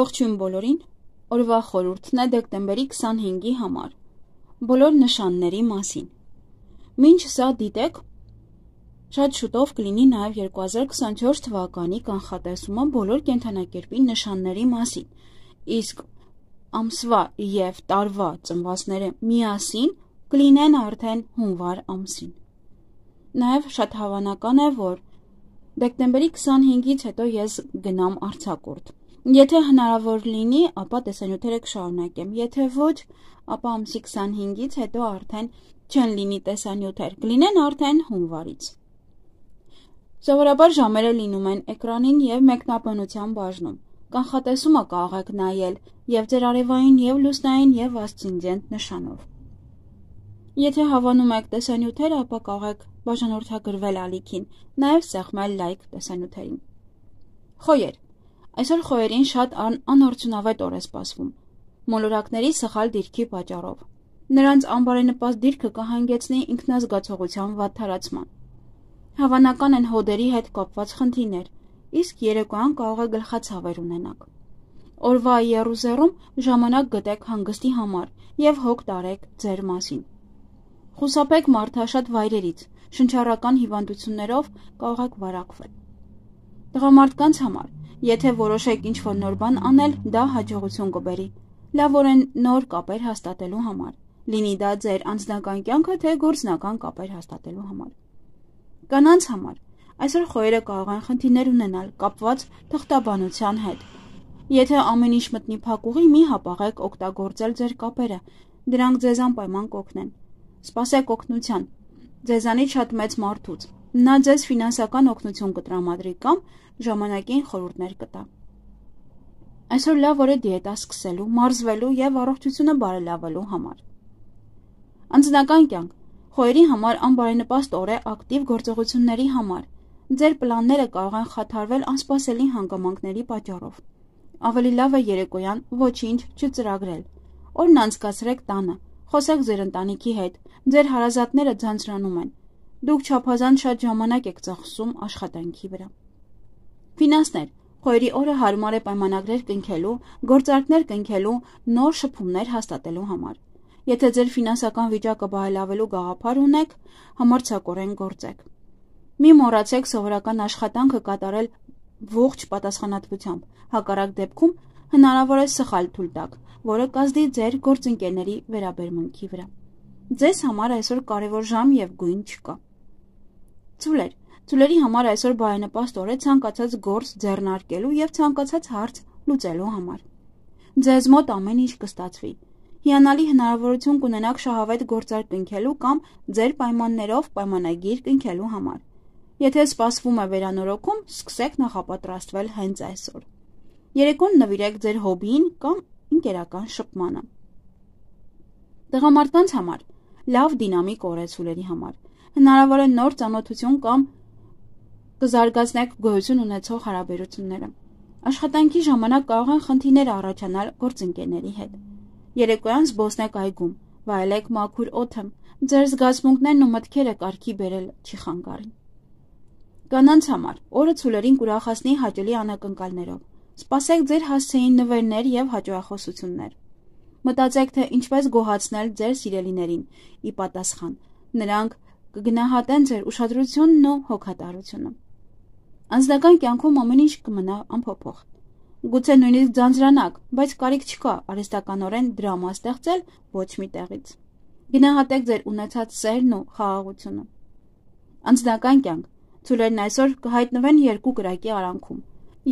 Ողջույն բոլորին։ Օրվա խորհուրդն է դեկտեմբերի 25-ի համար։ Բոլոր նշանների մասին։ Մինչ սա դիտեք, շատ շուտով կլինի նաև 2024 թվականի կանխատեսումը բոլոր կենթանակերպի նշանների մասին։ Իսկ ամսվա եւ տարվա ծնվածները միասին կլինեն արդեն հունվար ամսին։ Նաև շատ հավանական է, որ դեկտեմբերի 25-ից հետո ես գնամ Արցակուրտ Եթե հնարավոր լինի, ապա տեսանյութերը կշարունակեմ։ Եթե ոչ, ապա ամսի 25-ից հետո արդեն չեն լինի տեսանյութեր։ Կլինեն արդեն հունվարից։ Սովորաբար ժամերը լինում են էկրանին եւ մեկնաբանության բաժնում։ Կանխատեսումը կարող եք նայել եւ ձեր արևային եւ լուսնային եւ ասցինդենտ նշանով։ Եթե հավանում եք տեսանյութերը, ապա կարող եք բաժանորդագրվել ալիքին, նաև սեղմել լայք տեսանյութերին։ Խոյեր Այսօր խոհերին շատ ան անօրձունավետ օր է սպասվում։ Մոլորակների սխալ դիրքի պատճառով։ Նրանց անբարենպաստ դիրքը կհանգեցնի ինքնազգացողության վատթարացման։ Հավանական են հոդերի հետ կապված խնդիրներ, իսկ երեկոյան կարող է գլխացավեր ունենաք։ Օրվա Երուսերում ժամանակ գտեք հանգստի համար եւ հոգ տարեք ձեր մասին։ Խուսափեք մարդաշատ վայրերից, շնչառական հիվանդություններով կարող եք վարակվել։ Տղամարդկանց համար, եթե որոշեք ինչ-որ նոր բան անել, դա հաջողություն կբերի։ Լավորեն նոր կապեր հաստատելու համար։ Լինի դա ձեր անձնական կյանքը, թե գործնական կապեր հաստատելու համար։ Կանանց համար այսօր խոհերը կարող են խնդիրներ ունենալ կապված թղթաբանության հետ։ Եթե ամեն ինչ մտնի փակուղի, մի հապաղեք օգտագործել ձեր կապերը։ Դրանք ձեզ անպայման կօգնեն։ Սպասեք օգնության։ Ձեզանից շատ մեծ մարդուց, Նա ձեզ ֆինանսական օգնություն կտրամադրի կամ ժամանակին խորհուրդներ կտա։ Այսօր լավ օր է դիետա սկսելու, մարզվելու եւ առողջությունը բարելավելու համար։ Անձնական կյանք Խոյերի համար անբարենպաստ օր է ակտիվ գործողությունների համար։ Ձեր պլանները կարող են խաթարվել անսպասելի հանգամանքների պատճառով։ Ավելի լավ է երեկոյան ոչինչ չծրագրել։ Օրն անցկացրեք տանը, խոսեք ձեր ընտանիքի հետ։ Ձեր հարազատները ձանձրանում են։ Դուք չափազանց շատ ժամանակ եք ծախսում աշխատանքի վրա։ Ֆինանսներ Խոյերի օրը հարմար է պայմանագրեր կնքելու, գործարքներ կնքելու, նոր շփումներ հաստատելու համար։ Եթե ձեր ֆինանսական վիճակը բարելավելու գաղափար ունեք, համարձակորեն գործեք։ Մի մոռացեք սովորական աշխատանքը կատարել ողջ պատասխանատվությամբ։ Հակառակ դեպքում հնարավոր է սխալ թույլ տաք, որը կազդի ձեր գործընկերների վերաբերմունքի վրա։ Ձեզ համար այսօր կարևոր ժամ եւ գույն չկա։ Ձուլեր Ձուլերի համար այսօր բարենպաստ օր է ցանկացած գործ ձեռնարկելու եւ ցանկացած հարց լուծելու համար։ Ձեզ մոտ ամեն ինչ կստացվի։ Հիանալի հնարավորություն կունենաք շահավետ գործարք կնքելու կամ ձեր պայմաններով պայմանագիր կնքելու համար։ Եթե սպասվում է վերանորոգում, սկսեք նախապատրաստվել հենց այսօր։ Երեկոն նվիրեք ձեր հոբիին կամ ընկերական շփմանը։ Տղամարդկանց համար լավ դինամիկ օրեցուլերի համար հնարավոր է նոր ճանաչություն կամ կզարգացնեք գոյություն ունեցող հարաբերությունները։ Աշխատանքի ժամանակ կարող են խնդիրներ առաջանալ գործընկերների հետ։ Երեկոյան զբոսնեք այգում, վայելեք մաքուր օդը, ձեր զգացմունքներն ու մտքերը կարգի բերել չի խանգարին։ Կանանց համար օրը ցուլերին կուրախացնի հաճելի անակնկալներով։ Սպասեք ձեր հասցեին նվերներ եւ հաջողախոսություններ։ Մտածեք, թե ինչպես գոհացնել ձեր սիրելիներին՝ ի պատասխան նրանք կգնահատեն ձեր ուշադրությունն ու հոգատարությունը։ Անձնական կյանքում ամեն ինչ կմնա անփոփոխ։ Գուցե նույնիսկ ձանձրանակ, բայց կարիք չկա արհեստականորեն դրամա ստեղծել ոչ մի տեղից։ Գնահատեք ձեր ունեցած սերն ու խաղաղությունը։ Անձնական կյանք ցուլերն այսօր կհայտնվեն երկու կրակի արանքում։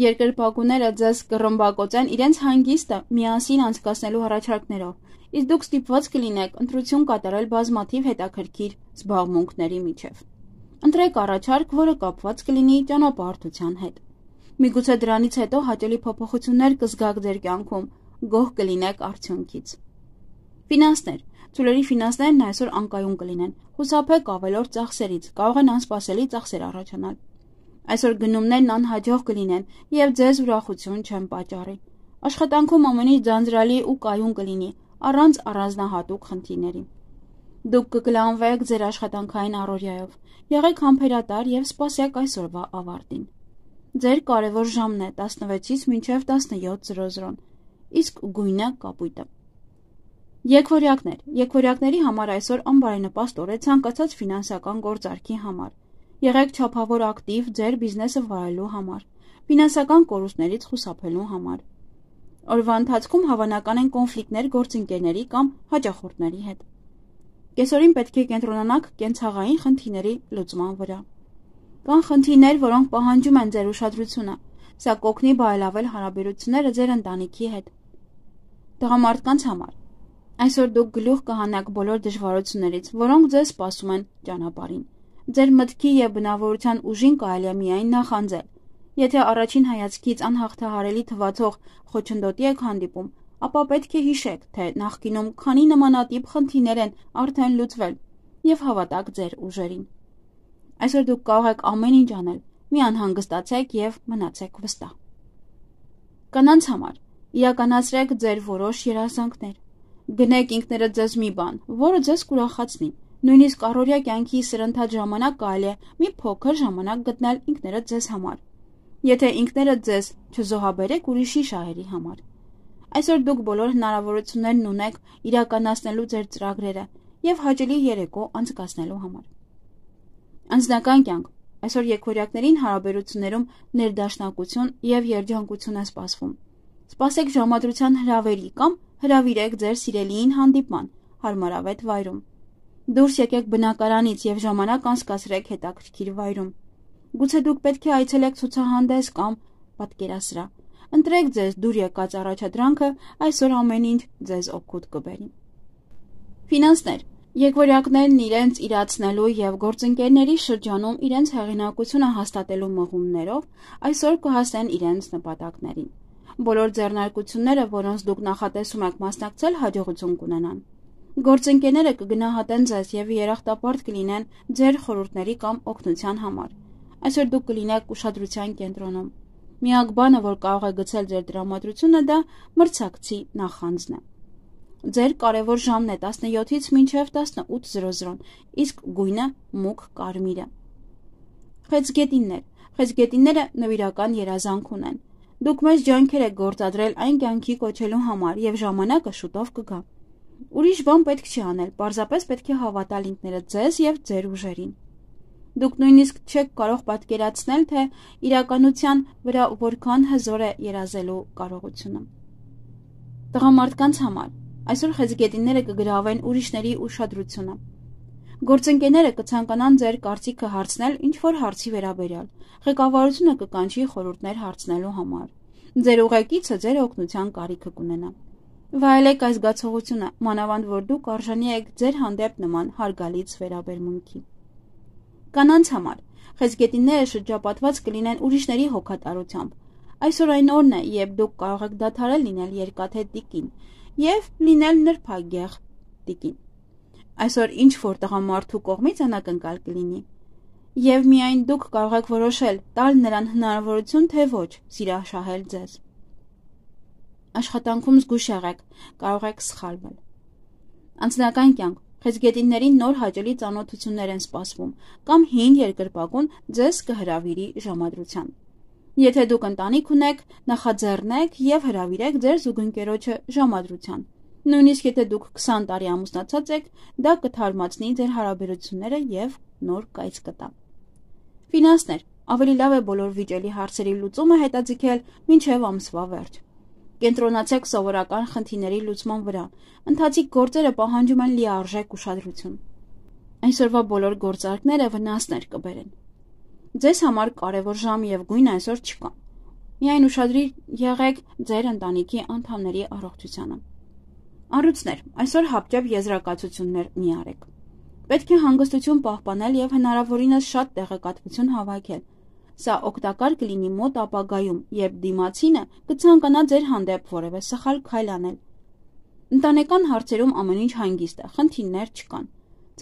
Երկրպագուները ձեզ կռմբակոծեն իրենց հանգիստը միասին անցկացնելու հռաչարքներով, իսկ դուք ստիպված կլինեք ընտրություն կատարել բազմաթիվ հետաքրքիր զբաղմունքների միջև։ Ընտրեք առաջարկ, որը կապված կլինի ճանապարհորդության հետ։ Միգուցե դրանից հետո հաճելի փոփոխություններ կզգաք ձեր կյանքում, գոհ կլինեք արդյունքից։ Ֆինանսներ Ցուլերի ֆինանսներն այսօր անկայուն կլինեն։ Հուսափեք ավելորդ ծախսերից, կարող են անսպասելի ծախսեր առաջանալ։ Այսօր գնումներն անհաջող կլինեն եւ ձեզ ուրախություն չեն պատճառի։ Աշխատանքում ամենից ձանձրալի ու կայուն կլինի առանց առանձնահատուկ խնդիրների։ Դուք կգլանվեք ձեր աշխատանքային առօրյայով։ Եղեք համբերատար եւ սպասեք այսօրվա ավարտին։ Ձեր կարևոր ժամն է 16-ից մինչև 17:00-ն։ Իսկ գույնը կապույտը։ Եկվորյակներ։ Եկվորյակների համար այսօր անբարենպաստ օր է ցանկացած ֆինանսական գործարքի համար։ Եղեք չափավոր ակտիվ ձեր բիզնեսը վարելու համար, ֆինանսական կորուստներից խուսափելու համար։ Օրվա ընթացքում հավանական են կոնֆլիկտներ գործընկերների կամ հաճախորդների հետ։ Կեսօրին պետք է կենտրոնանանք կենցաղային խնդիրների լուծման վրա։ Կան խնդիրներ, որոնք պահանջում են ձեր ուշադրությունը։ Սա կօգնի բարելավել հարաբերությունները ձեր ընտանիքի հետ։ Տղամարդկանց համար Այսօր դուք գլուխ կհանաք բոլոր դժվարություններից, որոնք ձեզ սպասում են ճանապարհին։ Ձեր մտքի եւ բնավորության ուժին կարելի է միայն նախանձել Եթե առաջին հայացքից անհաղթահարելի թվացող խոչընդոտի եք հանդիպում, ապա պետք է հիշեք, թե նախկինում քանի նմանատիպ խնդիրներ են արդեն լուծվել եւ հավատակ ձեր ուժերին։ Այսօր դուք կարող եք ամեն ինչ անել։ Մի անհանգստացեք եւ մնացեք վստահ։ Կանանց համար իրականացրեք ձեր որոշ երազանքներ։ Գնեք ինքներդ ձեզ մի բան, որը ձեզ կուրախացնի։ Նույնիսկ առօրյա կյանքի սրընթաց ժամանակ կարելի է մի փոքր ժամանակ գտնել ինքներդ ձեզ համար Եթե ինքներդ ձեզ չզոհաբերեք ուրիշի շահերի համար։ Այսօր դուք բոլոր հնարավորություններն ունեք իրականացնելու ձեր ծրագրերը եւ հաճելի երեկո անցկացնելու համար։ Անձնական կյանք այսօր երկօրյակներին հարաբերություններում ներդաշնակություն եւ երջանկություն է սպասվում։ Սպասեք ժամադրության հրավերի կամ հրավիրեք ձեր սիրելիին հանդիպման հարմարավետ վայրում։ Դուրս եկեք բնակարանից եւ ժամանակ անցկացրեք հետաքրքիր վայրում։ Գուցե դուք պետք է այցելեք ցուցահանդես կամ պատկերասրահ։ Ընտրեք ձեզ դուր եկած առաջադրանքը, այսօր ամեն ինչ ձեզ օգուտ կբերի։ Ֆինանսներ Եկվորյակներն իրենց իրացնելու եւ գործընկերների շրջանում իրենց հեղինակությունը հաստատելու մղումներով այսօր կհասեն իրենց նպատակներին։ Բոլոր ձեռնարկությունները, որոնց դուք նախատեսում եք մասնակցել, հաջողություն կունենան։ Գործընկերները կգնահատեն ձեզ եւ երախտապարտ կլինեն ձեր խորհուրդների կամ օգնության համար։ Այսօր դուք կլինեք ուշադրության կենտրոնում։ Միակ բանը, որ կարող է գցել ձեր դրամատրությունը, դա մրցակցի նախանձն է։ Ձեր կարևոր ժամն է 17-ից մինչև 18:00, իսկ գույնը մուգ կարմիրը։ Խեցգետիններ։ Խեցգետինները նվիրական երազանք ունեն։ Դուք մեզ ջանքեր եք գործադրել այն կյանքի կոչելու համար եւ ժամանակը շուտով կգա։ Ուրիշ բան պետք չի անել, պարզապես պետք է հավատալ ինքներդ ձեզ եւ ձեր ուժերին։ Դուք նույնիսկ չեք կարող պատկերացնել, թե իրականության վրա որքան հզոր է երազելու կարողությունը։ Տղամարդկանց համար այսօր խեզգետինները կգրավեն ուրիշների ուշադրությունը։ Գործընկերները կցանկանան ձեր կարծիքը հարցնել ինչ որ հարցի վերաբերյալ։ Ղեկավարությունը կկանչի խորհուրդներ հարցնելու համար։ Ձեր ուղեկիցը ձեր օգնության կարիքը կունենա։ Վայելեք այս զգացողությունը, մանավանդ որ դուք արժանի եք ձեր հանդեպ նման հարգալից վերաբերմունքի կանանց համար։ Խեցգետինները շրջապատված կլինեն ուրիշների հոգատարությամբ։ Այսօր այն օրն է, երբ դուք կարող եք դադարել լինել երկաթե տիկին եւ լինել նրբագեղ տիկին։ Այսօր ինչ որ տղամարդու կողմից անակնկալ կլինի։ Եվ միայն դուք կարող եք որոշել՝ տալ նրան հնարավորություն թե ոչ սիրահշահել ձեզ։ Աշխատանքում զգուշ եղեք, կարող եք սխալվել։ Անձնական կյանք Խեցգետիններին նոր հաճելի ծանոթություններ են սպասվում կամ հին երկրպագուն ձեզ կհրավիրի ժամադրության։ Եթե դուք ընտանիք ունեք, նախաձեռնեք եւ հրավիրեք ձեր զուգընկերոջը ժամադրության։ Նույնիսկ եթե դուք 20 տարի ամուսնացած եք, դա կթարմացնի ձեր հարաբերությունները եւ նոր կայծ կտա։ Ֆինանսներ ավելի լավ է բոլոր վիճելի հարցերի լուծումը հետաձգել մինչև ամսվա վերջ։ Կենտրոնացեք սովորական խնդիրների լուծման վրա։ Ընթացիկ գործերը պահանջում են լիարժեք ուշադրություն։ Այսօրվա բոլոր գործարքները վնասներ կբերեն։ Ձեզ համար կարևոր ժամ եւ գույն այսօր չկա։ Միայն ուշադրի եղեք ձեր ընտանիքի անդամների առողջությանը։ Առույցներ, այսօր հապճեպ եզրակացություններ մի արեք։ Պետք է հանգստություն պահպանել եւ հնարավորինս շատ տեղեկատվություն հավաքել Սա օգտակար կլինի մոտ ապագայում, երբ դիմացինը կցանկանա ձեր հանդեպ որևէ սխալ քայլ անել։ Ընտանեկան հարցերում ամեն ինչ հանգիստ է, խնդիրներ չկան։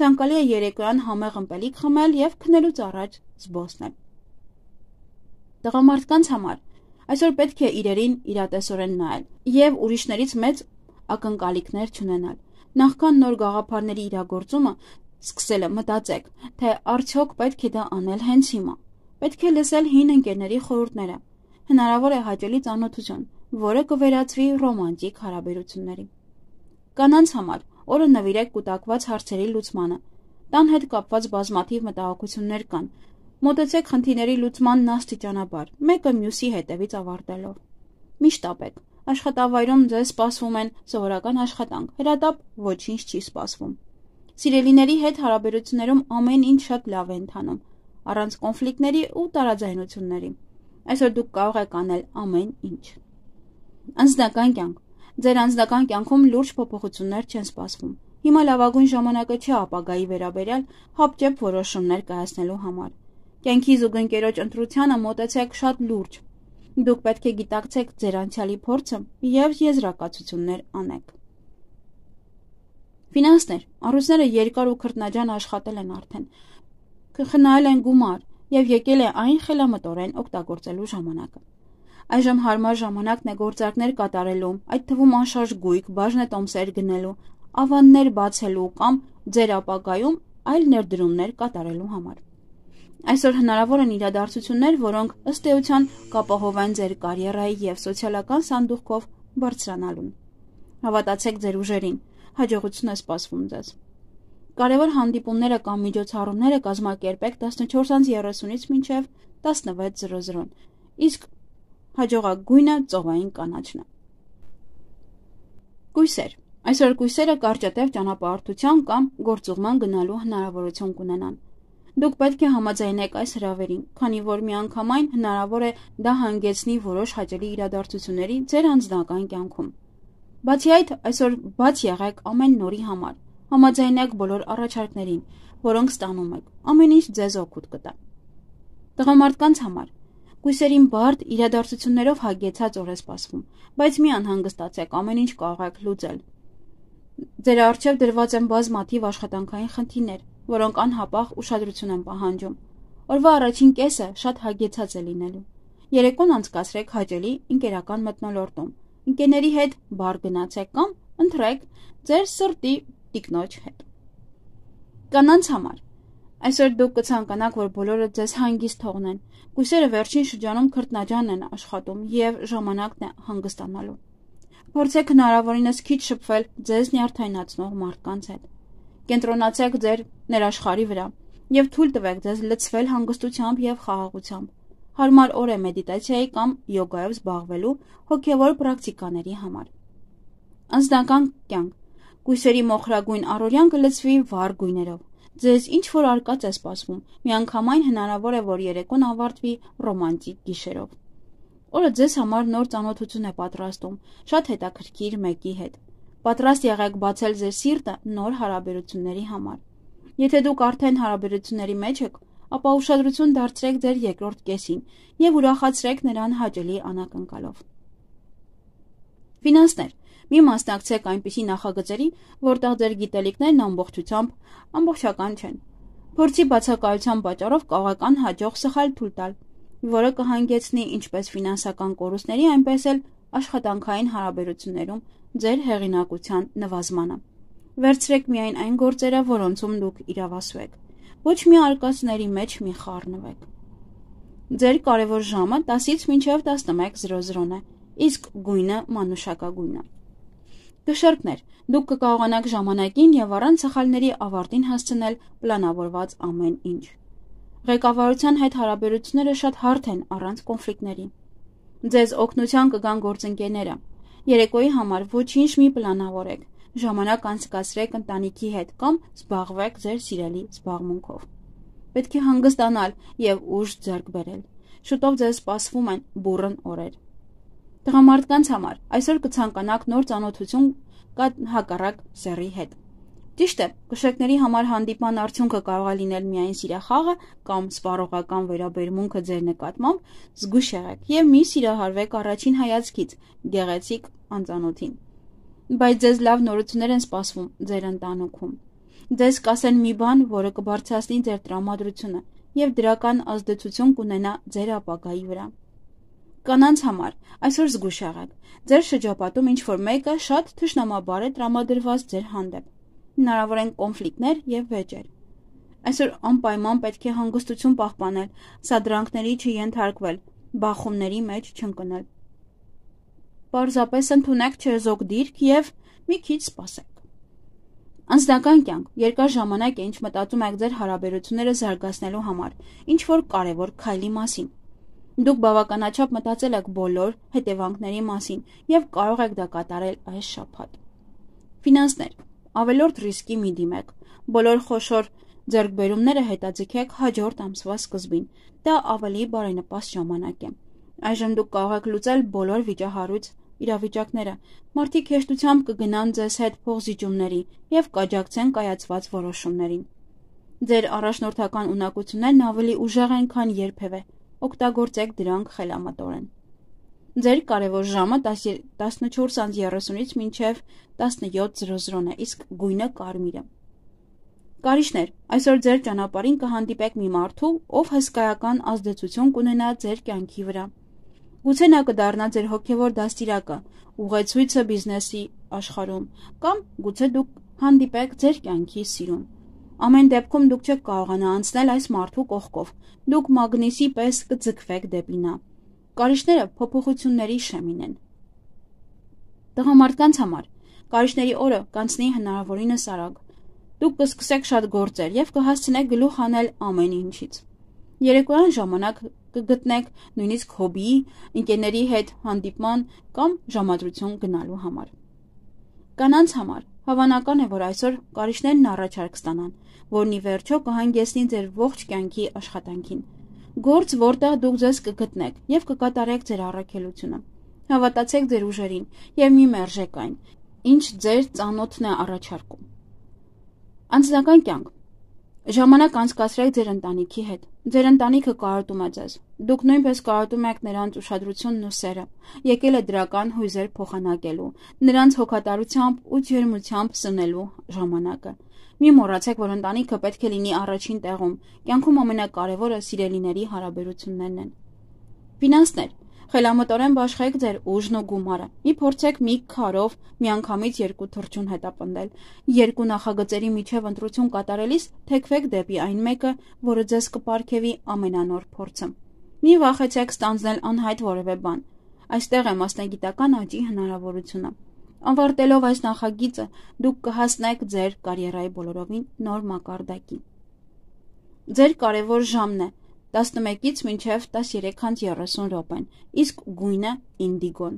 Ցանկալի է երեկոյան համեղ ըմպելիք խմել եւ քնելուց առաջ զբոսնել։ Տղամարդկանց համար այսօր պետք է իրերին իրատեսորեն նայել եւ ուրիշներից մեծ ակնկալիքներ չունենալ։ Նախքան նոր գաղափարների իրագործումը սկսելը մտածեք, թե արդյոք պետք է դա անել հենց հիմա։ Պետք է լսել հին ընկերների խորհուրդները։ Հնարավոր է հաճելի ծանոթություն, որը կվերածվի ռոմանտիկ հարաբերությունների։ Կանանց համար օրը նվիրեք կուտակված հարցերի լուծմանը։ Տան հետ կապված բազմաթիվ մտահոգություններ կան։ Մոտեցեք խնդիրների լուծմանն աստիճանաբար, մեկը մյուսի հետևից ավարտելով։ Միշտ ապեք։ Աշխատավայրում ձեզ սպասվում են սովորական աշխատանք։ Հրատապ ոչինչ չի սպասվում։ Սիրելիների հետ հարաբերություններում ամեն ինչ շատ լավ է ընթանում առանց կոնֆլիկտների ու տարաձայնությունների։ Այսօր դուք կարող եք անել ամեն ինչ։ Անձնական կյանք։ Ձեր անձնական կյանքում լուրջ փոփոխություններ չեն սպասվում։ Հիմա լավագույն ժամանակը չէ ապագայի վերաբերյալ հապճեպ որոշումներ կայացնելու համար։ Կյանքի զուգընկերոջ ընտրությանը մոտեցեք շատ լուրջ։ Դուք պետք է գիտակցեք ձեր անցյալի փորձը եւ եզրակացություններ անեք։ Ֆինանսներ։ Առուսները երկար ու քրտնաջան աշխատել են արդեն։ Քխնալ են գումար եւ եկել է այն խելամտորեն օգտագործելու ժամանակը։ Այժմ հարմար ժամանակն է գործարքներ կատարելու, այդ թվում անշարժ գույք, բաժնետոմսեր գնելու, ավաններ բացելու կամ ձեր ապագայում այլ ներդրումներ կատարելու համար։ Այսօր հնարավոր են իրադարձություններ, որոնք ըստ էության կապահովեն ձեր կարիերայի եւ սոցիալական սանդուղքով բարձրանալուն։ Հավատացեք ձեր ուժերին։ Հաջողություն է սպասվում ձեզ։ Կարևոր հանդիպումները կամ միջոցառումները կազմակերպեք 14:30-ից մինչև 16:00-ն։ Իսկ հաջողակ գույնը ծովային կանաչն է։ Կույսեր Այսօր կույսերը կարճատև ճանապարհորդության կամ գործուղման գնալու հնարավորություն կունենան։ Դուք պետք է համաձայնեք այս հրավերին, քանի որ միանգամայն հնարավոր է դա հանգեցնի որոշ հաճելի իրադարձությունների ձեր անձնական կյանքում։ Բացի այդ, այսօր բաց եղեք ամեն նորի համար, համաձայնեք բոլոր առաջարկներին, որոնք ստանում եք։ Ամեն ինչ ձեզ օգուտ կտա։ Տղամարդկանց համար Հույսերին բարդ իրադարձություններով հագեցած օր է սպասվում, բայց մի անհանգստացեք, ամեն ինչ կարող եք լուծել։ Ձեր առջև դրված են բազմաթիվ աշխատանքային խնդիրներ, որոնք անհապաղ ուշադրություն են պահանջում։ Օրվա առաջին կեսը շատ հագեցած է լինելու։ Երեկոն անցկացրեք հաճելի ընկերական մտնոլորտում։ Ընկերների հետ բար գնացեք կամ ընթրեք ձեր սրտի տիկնոջ հետ։ Կանանց համար Այսօր դուք կցանկանաք, որ բոլորը ձեզ հանգիստ թողնեն։ Կույսերը վերջին շրջանում քրտնաջան են աշխատում եւ ժամանակն է հանգստանալու։ Փորձեք հնարավորինս քիչ շփվել ձեզ նյարդայնացնող մարդկանց հետ։ Կենտրոնացեք ձեր ներաշխարի վրա եւ թույլ տվեք ձեզ լցվել հանգստությամբ եւ խաղաղությամբ։ Հարմար օր է մեդիտացիայի կամ յոգայով զբաղվելու հոգեվոր պրակտիկաների համար։ Անձնական կյանք Կույսերի մոխրագույն առօրյան կլցվի վառ գույներով։ Ձեզ ինչ որ արկած է սպասվում։ Միանգամայն հնարավոր է, որ երեկոն ավարտվի ռոմանտիկ գիշերով։ Օրը ձեզ համար նոր ճանոթություն է պատրաստում, շատ հետաքրքիր մեկի հետ։ Պատրաստ եղեք բացել ձեր սիրտը նոր հարաբերությունների համար։ Եթե դուք արդեն հարաբերությունների մեջ եք, ապա ուշադրություն դարձրեք ձեր երկրորդ կեսին եւ ուրախացրեք նրան հաճելի անակնկալով։ Ֆինանսներ Մի մասնակցեք այնպիսի նախագծերի, որտեղ ձեր գիտելիքներն ամբողջությամբ ամբողջական չեն։ Փորձի բացակայության պատճառով կողական հաջող սխալ թույլ տալ, որը կհանգեցնի ինչպես ֆինանսական կորուստների, այնպես էլ աշխատանքային հարաբերություններում ձեր հեղինակության նվազմանը։ Վերցրեք միայն այն գործերը, որոնցում դուք իրավասու եք։ Ոչ մի արկածների մեջ մի խառնվեք։ Ձեր կարևոր ժամը 10-ից մինչև 11:00-ն է, իսկ գույնը մանուշակագույնն է։ Գշերկներ, դուք կկարողանաք ժամանակին եւ առանց սխալների ավարտին հասցնել պլանավորված ամեն ինչ։ Ղեկավարության հետ հարաբերությունները շատ հարթ են առանց կոնֆլիկտների։ Ձեզ օգնության կգան գործընկերները։ Երեկոյի համար ոչինչ մի պլանավորեք։ Ժամանակ անցկացրեք ընտանիքի հետ կամ զբաղվեք ձեր սիրելի զբաղմունքով։ Պետք է հանգստանալ եւ ուժ ձեռք բերել։ Շուտով ձեզ սպասվում են բուրըն օրեր։ Տղամարդկանց համար այսօր կցանկանաք նոր ծանոթություն կա հակառակ սերի հետ։ Ճիշտ է, գշեկների համար հանդիպան արդյունքը կարող է լինել միայն սիրախաղը կամ սպառողական վերաբերմունքը ձեր նկատմամբ, զգույշ եղեք եւ մի սիրահարվեք առաջին հայացքից գեղեցիկ անծանոթին։ Բայց ձեզ լավ նորություններ են սպասվում ձեր ընտանուքում։ Ձեզ կասեն մի բան, որը կբարձրացնի ձեր տրամադրությունը եւ դրական ազդեցություն կունենա ձեր ապագայի վրա։ Կանանց համար այսօր զգուշեղեք։ Ձեր շրջապատում ինչ որ մեկը շատ թշնամաբար է տրամադրված ձեր հանդեպ։ Հնարավոր են կոնֆլիկտներ եւ վեճեր։ Այսօր անպայման պետք է հանգստություն պահպանել, սադրանքների չենթարկվել, բախումների մեջ չընկնել։ Պարզապես ընդունեք չեզոք դիրք եւ մի քիչ սպասեք։ Անձնական կյանք երկար ժամանակ է ինչ մտածում եք ձեր հարաբերությունները զարգացնելու համար, ինչ որ կարևոր քայլի մասին։ Դուք բավականաչափ մտածել եք բոլոր հետևանքների մասին եւ կարող եք դա կատարել այս շաբաթ։ Ֆինանսներ. ավելորդ ռիսկի մի դիմեք։ Բոլոր խոշոր ձեռքբերումները հետաձգեք հաջորդ ամսվա սկզբին։ Դա ավելի բարենպաստ ժամանակ է։ Այժմ դուք կարող եք լուծել բոլոր վիճահարույց իրավիճակները։ Մարդիկ հեշտությամբ կգնան ձեզ հետ փողզիջումների եւ կաջակցեն կայացված որոշումներին։ Ձեր առաջնորդական ունակություններն ավելի ուժեղ են, քան երբևէ։ Օգտագործեք դրանք խելամտորեն։ Ձեր կարևոր ժամը 14:30-ից մինչև 17:00-ն է, իսկ գույնը կարմիրը։ Կարիճներ, այսօր ձեր ճանապարհին կհանդիպեք մի մարդու, ով հսկայական ազդեցություն կունենա ձեր կյանքի վրա։ Գուցե նա կդառնա ձեր հոգևոր դաստիարակը, ուղեցույցը բիզնեսի աշխարհում, կամ գուցե դուք հանդիպեք ձեր կյանքի սիրուն։ Ամեն դեպքում դուք չեք կարողանա անցնել այս մարդու կողքով։ Դուք մագնիսի պես կձգվեք դեպի նա։ Կարիճները փոփոխությունների շեմին են։ Տղամարդկանց համար կարիճների օրը կանցնի հնարավորինս արագ։ Դուք կսկսեք շատ գործեր եւ կհասցնեք գլուխ անել ամեն ինչից։ Երեկոյան ժամանակ կգտնեք նույնիսկ հոբիի, ընկերների հետ հանդիպման կամ ժամադրություն գնալու համար։ Կանանց համար հավանական է, որ այսօր կարիճներն առաջարկ ստանան, որն ի վերջո կհանգեցնի ձեր ողջ կյանքի աշխատանքին։ Գործ, որտեղ դուք ձեզ կգտնեք եւ կկատարեք ձեր առաքելությունը։ Հավատացեք ձեր ուժերին եւ մի մերժեք այն, ինչ ձեր ծանոթն է առաջարկում։ Անձնական կյանք։ Ժամանակ անցկացրեք ձեր ընտանիքի հետ։ Ձեր ընտանիքը կարոտում է ձեզ, Դուք նույնպես կարոտում եք նրանց ուշադրությունն ու սերը։ Եկել է դրական հույզեր փոխանակելու, նրանց հոգատարությամբ ու ջերմությամբ սնելու ժամանակը։ Մի մոռացեք, որ ընտանիքը պետք է լինի առաջին տեղում։ Կյանքում ամենակարևորը սիրելիների հարաբերություններն են։ Ֆինանսներ Խելամտորեն բաշխեք ձեր ուժն ու գումարը։ Մի փորձեք մի քարով միանգամից երկու թրջուն հետապնդել։ Երկու նախագծերի միջև ընտրություն կատարելիս թեքվեք դեպի այն մեկը, որը ձեզ կպարգևի ամենանոր փորձը։ Մի վախեցեք ստանձնել անհայտ որևէ բան։ Այստեղ է մասնագիտական աճի հնարավորությունը։ Ավարտելով այս նախագիծը, դուք կհասնեք ձեր կարիերայի բոլորովին նոր մակարդակի։ Ձեր կարևոր ժամն է 11-ից մինչև 13:30 րոպեն, իսկ գույնը ինդիգոն։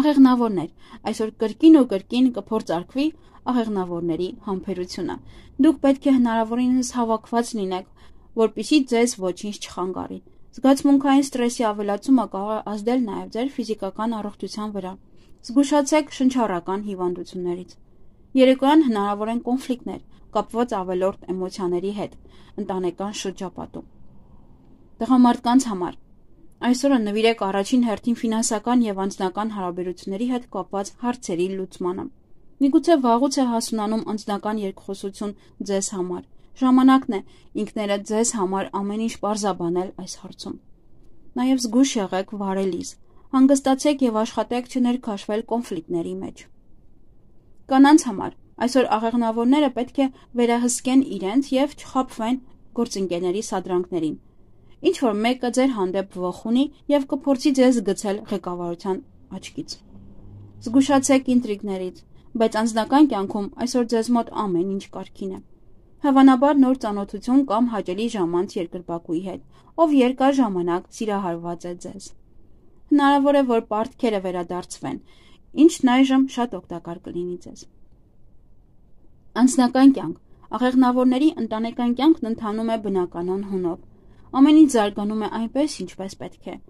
Աղեղնավորներ։ Այսօր կրկին ու կրկին կփորձարկվի աղեղնավորների համբերությունը։ Դուք պետք է հնարավորինս հավաքված լինեք որpիսի ձեզ ոչինչ չխանգարի։ Զգացմունքային ստրեսի ավելացումը կարող է ազդել նաև ձեր ֆիզիկական առողջության վրա։ Զգուշացեք շնչառական հիվանդություններից։ Երեկոյան հնարավոր են կոնֆլիկտներ, կապված ավելորտ էմոցիաների հետ, ընտանեկան շրջապատում։ Տղամարդկանց համար Այսօրը նվիրեք առաջին հերթին ֆինանսական եւ անձնական հարաբերությունների հետ կապված հարցերի լուծմանը։ Միգուցե վաղուց է հասունանում անձնական երկխոսություն ձեզ համար, Ժամանակն է ինքներդ ձեզ համար ամեն ինչ պարզաբանել այս հարցում։ Նաև զգուշ եղեք վարելիս, հանգստացեք եւ աշխատեք չներքաշվել կոնֆլիկտների մեջ։ Կանանց համար այսօր աղեղնավորները պետք է վերահսկեն իրենց եւ չխափվեն գործընկերների սադրանքներին։ Ինչ որ մեկը ձեր հանդեպ վախունի եւ կփորձի ձեզ գցել ղեկավարության աչքից։ Զգուշացեք ինտրիգներից, բայց անձնական կյանքում այսօր ձեզ մոտ ամեն ինչ կարքին է հավանաբար նոր ծանոթություն կամ հաճելի ժամանց երկրպագուի հետ ով երկար ժամանակ սիրահարված է ձեզ հնարավոր է որ պարտքերը վերադարձվեն ինչն այժմ շատ օգտակար կլինի ձեզ անձնական կյանք աղեղնավորների ընտանեկան կյանքն ընթանում է բնականon հունով ամեն ինչ զարգանում է այնպես ինչպես պետք է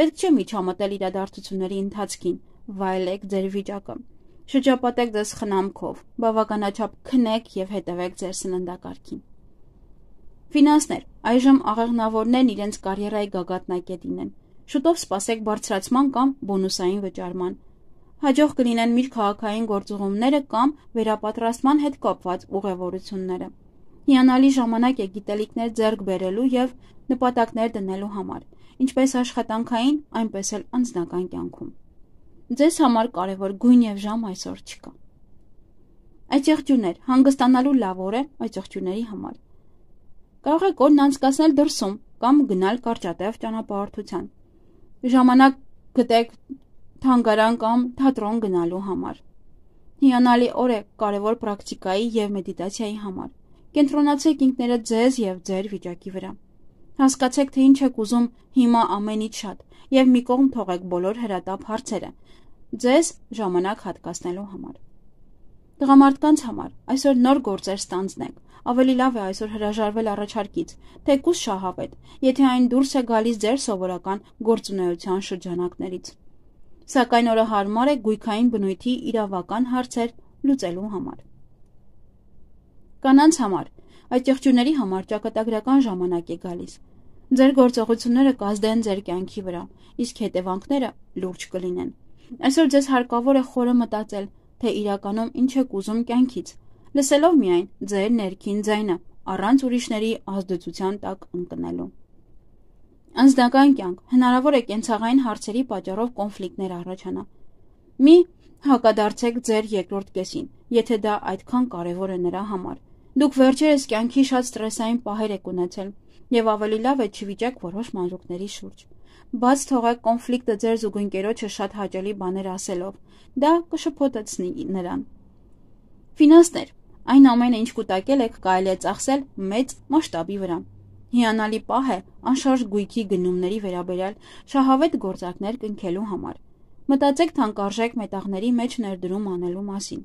պետք չէ միջամտել իրադարձությունների ընթացքին վայելեք ձեր վիճակը Շրջապատեք ձեզ խնամքով, բավականաչափ քնեք եւ հետևեք ձեր սննդակարգին։ Ֆինանսներ։ Այժմ աղեղնավորներն իրենց կարիերայի գագաթնակետին են։ Շուտով սպասեք բարձրացման կամ բոնուսային վճարման։ Հաջող կլինեն միր քաղաքային գործողումները կամ վերապատրաստման հետ կապված ուղևորությունները։ Հիանալի ժամանակ է գիտելիքներ ձեռք բերելու եւ նպատակներ դնելու համար, ինչպես աշխատանքային, այնպես էլ անձնական կյանքում։ Ձեզ համար կարևոր գույն եւ ժամ այսօր չկա։ Այդ եղջյուրներ հանգստանալու լավ օր է այդ եղջյուրների համար։ Կարող եք օրն անցկасնել դրսում կամ գնալ կարճատև ճանապարհորդության։ Ժամանակ գտեք թանգարան կամ թատրոն գնալու համար։ Հիանալի օր է կարևոր պրակտիկայի եւ մեդիտացիայի համար։ Կենտրոնացեք ինքներդ ձեզ եւ ձեր վիճակի վրա։ Հասկացեք, թե ինչ եք ուզում հիմա ամենից շատ եւ մի կողմ թողեք բոլոր հրատապ հարցերը, ձեզ ժամանակ հատկացնելու համար։ Տղամարդկանց համար այսօր նոր գործեր ստանձնեք։ Ավելի լավ է այսօր հրաժարվել առաջարկից, թե կուս շահավետ, եթե այն դուրս է գալիս ձեր սովորական գործունեության շրջանակներից։ Սակայն օրը հարմար է գույքային բնույթի իրավական հարցեր լուծելու համար։ Կանանց համար այդ եղջյուրների համար ճակատագրական ժամանակ է գալիս։ Ձեր գործողությունները կազդեն ձեր կյանքի վրա, իսկ հետևանքները լուրջ կլինեն։ Այսօր ձեզ հարկավոր է խորը մտածել, թե իրականում ինչ եք ուզում կյանքից, լսելով միայն ձեր ներքին ձայնը, առանց ուրիշների ազդեցության տակ ընկնելու։ Անձնական կյանք հնարավոր է կենցաղային հարցերի պատճառով կոնֆլիկտներ առաջանա։ Մի հակադարձեք ձեր երկրորդ կեսին, եթե դա այդքան կարևոր է նրա համար։ Դուք վերջերս կյանքի շատ ստրեսային պահեր եք ունեցել, եւ ավելի լավ է չվիճեք որոշ մանրուքների շուրջ բաց թողեք կոնֆլիկտը ձեր զուգընկերոջը շատ հաճելի բաներ ասելով։ Դա կշփոթեցնի նրան։ Ֆինանսներ։ Այն ամենը, ինչ կուտակել եք, կարելի է ծախսել մեծ մասշտաբի վրա։ Հիանալի պահ է անշարժ գույքի գնումների վերաբերյալ շահավետ գործակներ կնքելու համար։ Մտածեք թանկարժեք մետաղների մեջ ներդրում անելու մասին։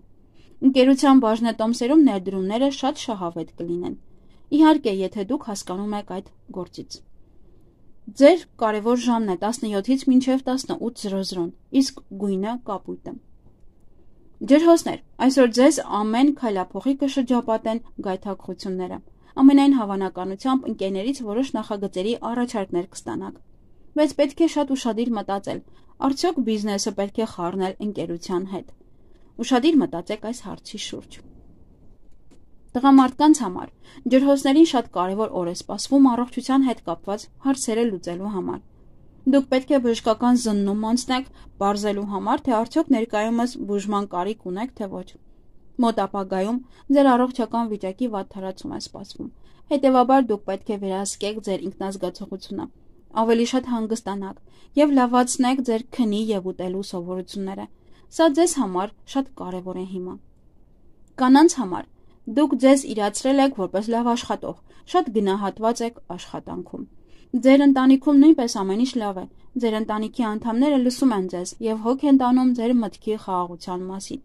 Ընկերության բաժնետոմսերում ներդրումները շատ շահավետ կլինեն։ Իհարկե, եթե դուք հասկանում եք այդ գործից։ Ձեր կարևոր ժամն է 17-ից մինչև 18:00, իսկ գույնը կապույտը։ Ջերհոսներ, այսօր ձեզ ամեն քայլափողի կշրջապատեն գայթակղությունները։ Ամենայն հավանականությամբ ընկերներից որոշ նախագծերի առաջարկներ կստանաք։ Բայց պետք է շատ ուրախadir մտածել, արդյոք բիզնեսը պետք է խառնել ընկերության հետ։ Ուրախadir մտածեք այս հարցի շուրջ։ Տղամարդկանց համար ջրհոսներին շատ կարևոր օր է սպասվում առողջության հետ կապված հարցերը լուծելու համար։ Դուք պետք է բժշկական զննում անցնեք, բարձելու համար, թե արդյոք ներկայումս բուժման կարիք ունեք, թե ոչ։ Մոտ ապագայում ձեր առողջական վիճակի վատթարացում է սպասվում։ Հետևաբար դուք պետք է վերահսկեք ձեր ինքնազգացողությունը, ավելի շատ հանգստանաք եւ լավացնեք ձեր քնի եւ ուտելու սովորությունները։ Սա ձեզ համար շատ կարեւոր է հիմա։ Կանանց համար Դուք ձեզ իրացրել եք որպես լավ աշխատող, շատ գնահատված եք աշխատանքում։ Ձեր ընտանիքում նույնպես ամեն ինչ լավ է։ Ձեր ընտանիքի անդամները լսում են ձեզ եւ հոգ են տանում ձեր մտքի խաղաղության մասին։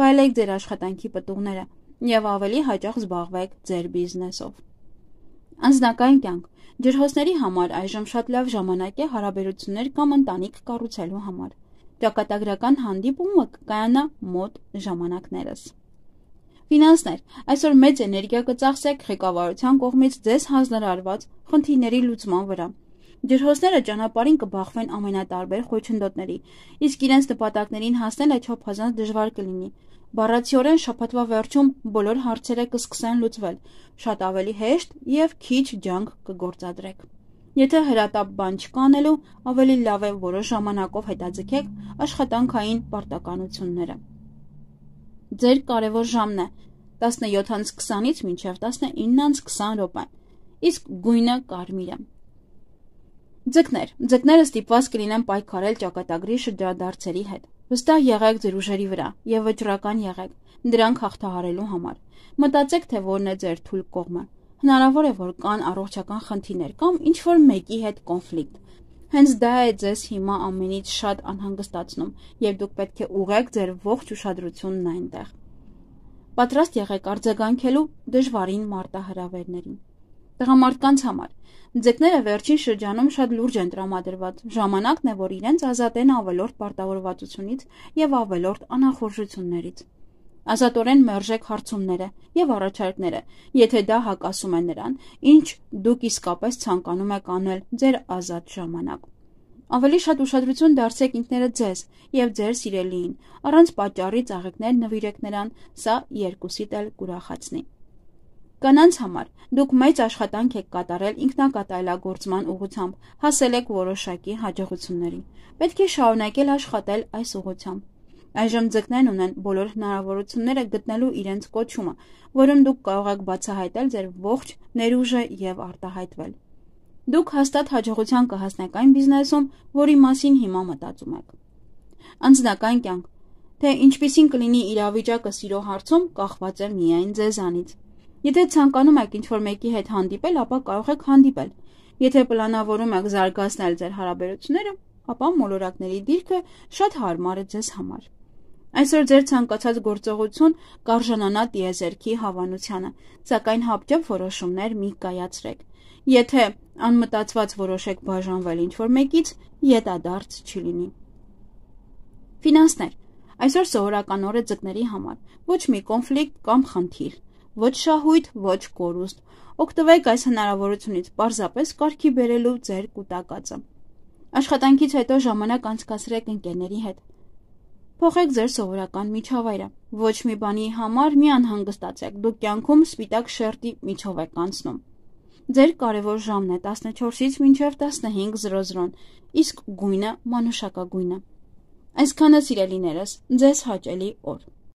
Վայելեք ձեր աշխատանքի պտուղները եւ ավելի հաճախ զբաղվեք ձեր բիզնեսով։ Անձնական կյանք Ջրհոսների համար այժմ շատ լավ ժամանակ է հարաբերություններ կամ ընտանիք կառուցելու համար։ Ճակատագրական հանդիպումը կկայանա մոտ ժամանակներս։ Ֆինանսներ։ Այսօր մեծ էներգիա կծախսեք ղեկավարության կողմից ձեզ հանձնարարված խնդիրների լուծման վրա։ Ջրհոսները ճանապարհին կբախվեն ամենատարբեր խոչընդոտների, իսկ իրենց նպատակներին հասնելը չափազանց դժվար կլինի։ Բառացիորեն շփաթվա վերջում բոլոր հարցերը կսկսեն լուծվել, շատ ավելի հեշտ եւ քիչ ջանք կգործադրեք։ Եթե հրատապ բան չկանելու, ավելի լավ է որոշ ժամանակով հետաձգեք աշխատանքային պարտականությունները։ Ձեր կարևոր ժամն է 17:20-ից մինչև 19:20 րոպեն։ Իսկ գույնը կարմիրը։ Ձկներ։ Ձկները ստիպված կլինեն պայքարել ճակատագրի շրջադարձերի հետ։ Վստահ եղեք ձեր ուժերի վրա եւ վճռական եղեք դրանք հաղթահարելու համար։ Մտածեք, թե որն է ձեր թույլ կողմը։ Հնարավոր է, որ կան առողջական խնդիրներ կամ ինչ որ մեկի հետ կոնֆլիկտ Հենց դա է ձեզ հիմա ամենից շատ անհանգստացնում, եւ դուք պետք է ուղեք ձեր ողջ ուշադրությունն այնտեղ։ Պատրաստ եղեք արձագանքելու դժվարին մարտահրավերներին։ Տղամարդկանց համար ձկները վերջին շրջանում շատ լուրջ են տրամադրված։ Ժամանակն է, որ իրենց ազատեն ավելորտ պարտավորվածությունից եւ ավելորտ անախորժություններից ազատորեն մերժեք հարցումները եւ առաջարկները, եթե դա հակասում է նրան, ինչ դուք իսկապես ցանկանում եք անել ձեր ազատ ժամանակ։ Ավելի շատ ուշադրություն դարձեք ինքները ձեզ եւ ձեր սիրելիին։ Առանց պատճառի ծաղիկներ նվիրեք նրան, սա երկուսիդ էլ կուրախացնի։ Կանանց համար դուք մեծ աշխատանք եք կատարել ինքնակատարելագործման ուղղությամբ, հասել եք որոշակի հաջողությունների։ Պետք է շարունակել աշխատել այս ուղղությամբ։ Այժմ ձկներն ունեն բոլոր հնարավորությունները գտնելու իրենց կոչումը, որում դուք կարող եք բացահայտել ձեր ողջ ներուժը եւ արտահայտվել։ Դուք հաստատ հաջողության կհասնեք այն բիզնեսում, որի մասին հիմա մտածում եք։ Անձնական կյանք թե ինչպիսին կլինի իրավիճակը սիրո հարցում կախված է միայն ձեզանից։ Եթե ցանկանում եք ինչ-որ մեկի հետ հանդիպել, ապա կարող եք հանդիպել։ Եթե պլանավորում եք զարգացնել ձեր հարաբերությունները, ապա մոլորակների դիրքը շատ հարմար է ձեզ համար։ Այսօր ձեր ցանկացած գործողություն կարժանանա դիեզերքի հավանությանը, սակայն հապճապ որոշումներ մի կայացրեք։ Եթե անմտածված որոշեք բաժանվել ինչ-որ մեկից, յետադարձ չի լինի։ Ֆինանսներ։ Այսօր սովորական օրը ձկների համար։ Ոչ մի կոնֆլիկտ կամ խնդիր, ոչ շահույթ, ոչ կորուստ։ Օգտվեք այս հնարավորությունից պարզապես կարգի բերելու ձեր կൂട്ടակածը։ Աշխատանքից հետո ժամանակ անցկացրեք ընկերների հետ Փոխեք ձեր սովորական միջավայրը։ Ոչ մի բանի համար մի անհանգստացեք։ Դուք կյանքում սպիտակ շերտի միջով եք անցնում։ Ձեր կարևոր ժամն է 14-ից մինչև 15:00-ն, իսկ գույնը մանուշակագույնը։ Այսքանը սիրելիներս, ձեզ հաճելի օր։